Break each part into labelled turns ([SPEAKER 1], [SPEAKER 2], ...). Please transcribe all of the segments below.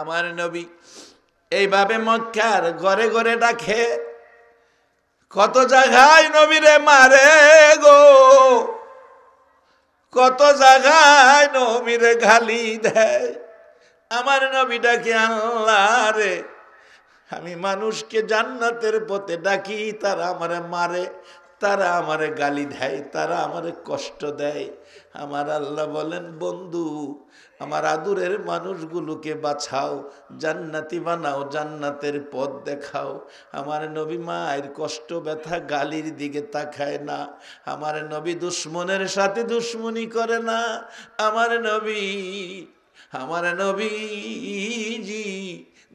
[SPEAKER 1] আমার নবী এইভাবে মক্কার ঘরে ঘরে ডাকে কত জায়গায় নবীরে মারে গো কত জায়গায় নবীরে গালি দেয় আমার নবী ডাকে আল্লাহ রে আমি মানুষকে জান্নাতের পথে ডাকি তারা আমার মারে তারা আমারে গালি দেয় তারা আমারে কষ্ট দেয় আমার আল্লাহ বলেন বন্ধু আমার আদুরের মানুষগুলোকে বাছাও জান্নাতি বানাও জান্নাতের পথ দেখাও আমার নবী মায়ের কষ্ট ব্যথা গালির দিকে তাকায় না আমার নবী দুশ্মনের সাথে দুশ্মনি করে না আমার নবী আমার নবীজি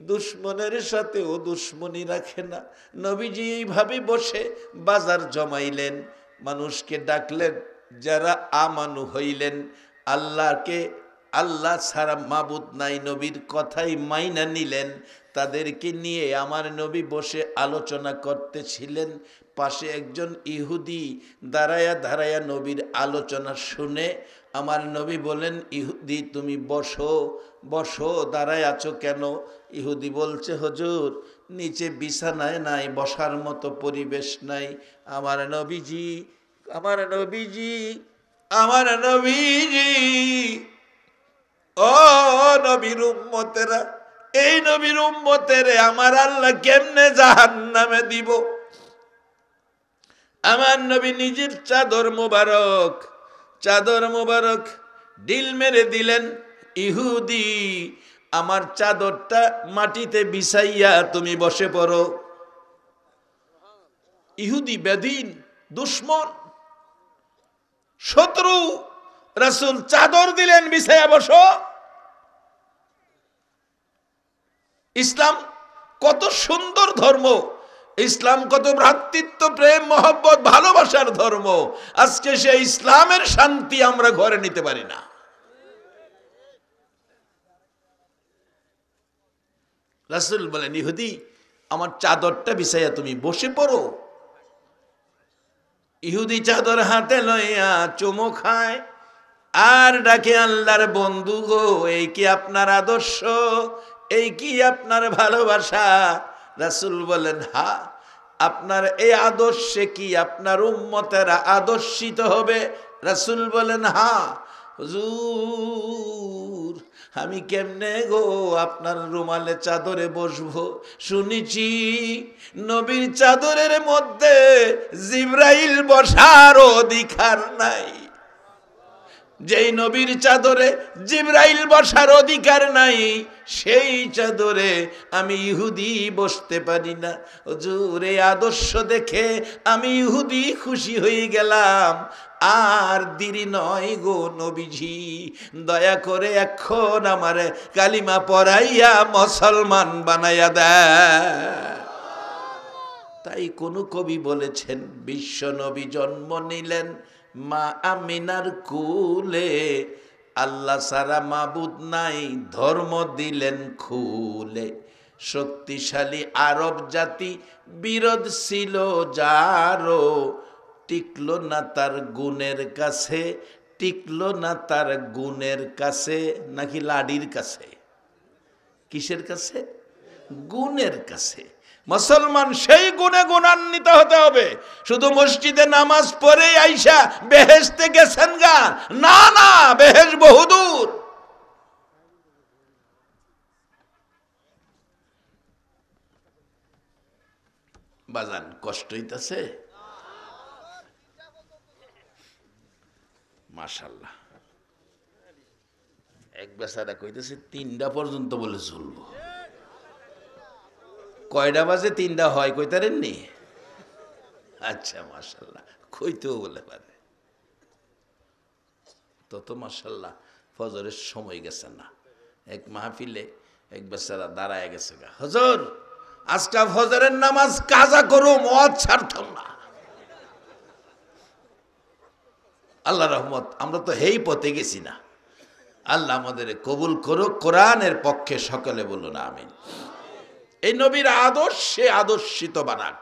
[SPEAKER 1] দুশ্মনের সাথেও দুশ্মনী রাখে না নবীজি এইভাবে বসে বাজার জমাইলেন মানুষকে ডাকলেন যারা আমানু হইলেন আল্লাহকে আল্লাহ ছাড়া মাবুদ নাই নবীর কথাই মাইনা নিলেন তাদেরকে নিয়ে আমার নবী বসে আলোচনা করতেছিলেন পাশে একজন ইহুদি দাঁড়ায়া দাঁড়ায়া নবীর আলোচনা শুনে আমার নবী বলেন ইহুদি তুমি বসো বসো দাঁড়ায় আছো কেন ইহুদি বলছে হজুর নিচে বিছানায় নাই বসার মতো পরিবেশ নাই আমার নবীজি আমার নবীজি আমার নবীজি ও নবীর উম্মতেরা এই নবীর উম্মতেরে আমার আল্লাহ কেমনে জাহান নামে দিব আমার নবী নিজের চাদর মুবারক চাদর মোবারক ডিল মেরে দিলেন ইহুদি আমার চাদরটা মাটিতে বিছাইয়া তুমি বসে পড়ো ইহুদি বেদিন দুশ্মন শত্রু রাসুল চাদর দিলেন বিছাইয়া বসো ইসলাম কত সুন্দর ধর্ম ইসলাম কত ভ্রাতৃত্ব প্রেম মহব্বত ভালোবাসার ধর্ম আজকে সে ইসলামের শান্তি আমরা ঘরে নিতে পারি না রাসুল বলেন ইহুদি আমার চাদরটা বিছাইয়া তুমি বসে পড়ো ইহুদি চাদর হাতে লইয়া চুমো খায় আর ডাকে আল্লাহর বন্ধু গো এই কি আপনার আদর্শ এই কি আপনার ভালোবাসা রাসুল বলেন হা আপনার এই আদর্শে কি আপনার উম্মতেরা আদর্শিত হবে রাসুল বলেন হা হুজুর আমি কেমনে গো আপনার রুমালে চাদরে বসবো শুনেছি নবীর চাদরের মধ্যে জিব্রাইল বসার অধিকার নাই যেই নবীর চাদরে জিব্রাইল বসার অধিকার নাই সেই চাদরে আমি ইহুদি বসতে পারি না জোরে আদর্শ দেখে আমি ইহুদি খুশি হয়ে গেলাম আর দেরি নয় গো নবীজি দয়া করে এখন আমার কালিমা পড়াইয়া মুসলমান বানাইয়া দেয় তাই কোন কবি বলেছেন বিশ্ব নবী জন্ম নিলেন মা আমিনার কুলে আল্লাহ সারা মাবুদ নাই ধর্ম দিলেন খুলে শক্তিশালী আরব জাতি বিরোধ ছিল যারও টিকল না তার গুণের কাছে টিকল না তার গুণের কাছে নাকি লাডির কাছে কিসের কাছে গুণের কাছে মুসলমান সেই গুণে গুণান্বিত হতে হবে শুধু মসজিদে নামাজ পড়ে আইসা বেহেসতে গেছেন গা না না বেহেস বহুদূর বাজান কষ্ট হইতেছে মাসাল্লাহ এক বেসারা কইতেছে তিনটা পর্যন্ত বলে চলবো কয়টা বাজে তিনটা হয় কইতারেন নি আচ্ছা মাসাল্লাহ কইতেও বলে পারে তত মাসাল্লাহ ফজরের সময় গেছে না এক মাহফিলে এক বেচারা দাঁড়ায় গেছে গা হজর আজকা ফজরের নামাজ কাজা করো মদ ছাড়তাম না আল্লাহ রহমত আমরা তো হেই পথে গেছি না আল্লাহ আমাদের কবুল করুক কোরআনের পক্ষে সকলে বলুন আমিন এই নবীর আদর্শে আদর্শিত বানান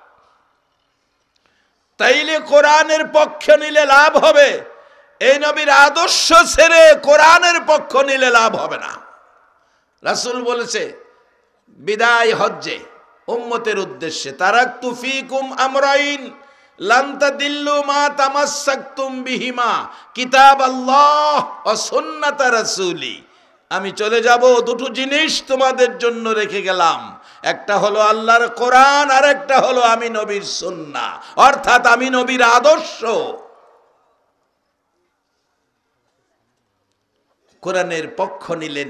[SPEAKER 1] তাইলে কোরআনের পক্ষ নিলে লাভ হবে এই নবীর আদর্শ ছেড়ে কোরআনের পক্ষ নিলে লাভ হবে না রাসুল বলেছে বিদায় হজ্জে উম্মতের উদ্দেশ্যে তুফি কুম আমরাইন লান্তা দিল্লু মা তামাসাক্তুম বিহিমা কিতাব আল্লাহ সন্ন্যতা রাসুলি আমি চলে যাব দুটো জিনিস তোমাদের জন্য রেখে গেলাম একটা হলো আল্লাহর কোরআন আর একটা হলো আমি নবীর সন্না অর্থাৎ আমি নবীর আদর্শ কোরআনের পক্ষ নিলেন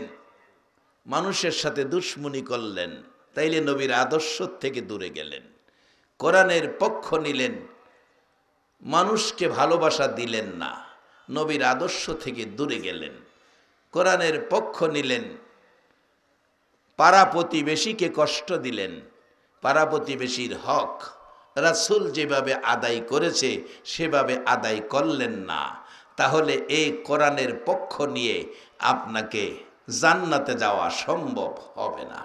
[SPEAKER 1] মানুষের সাথে দুশ্মনী করলেন তাইলে নবীর আদর্শ থেকে দূরে গেলেন কোরআনের পক্ষ নিলেন মানুষকে ভালোবাসা দিলেন না নবীর আদর্শ থেকে দূরে গেলেন কোরআনের পক্ষ নিলেন পাড়া প্রতিবেশীকে কষ্ট দিলেন পাড়া প্রতিবেশীর হক রাসুল যেভাবে আদায় করেছে সেভাবে আদায় করলেন না তাহলে এই কোরআনের পক্ষ নিয়ে আপনাকে জান্নাতে যাওয়া সম্ভব হবে না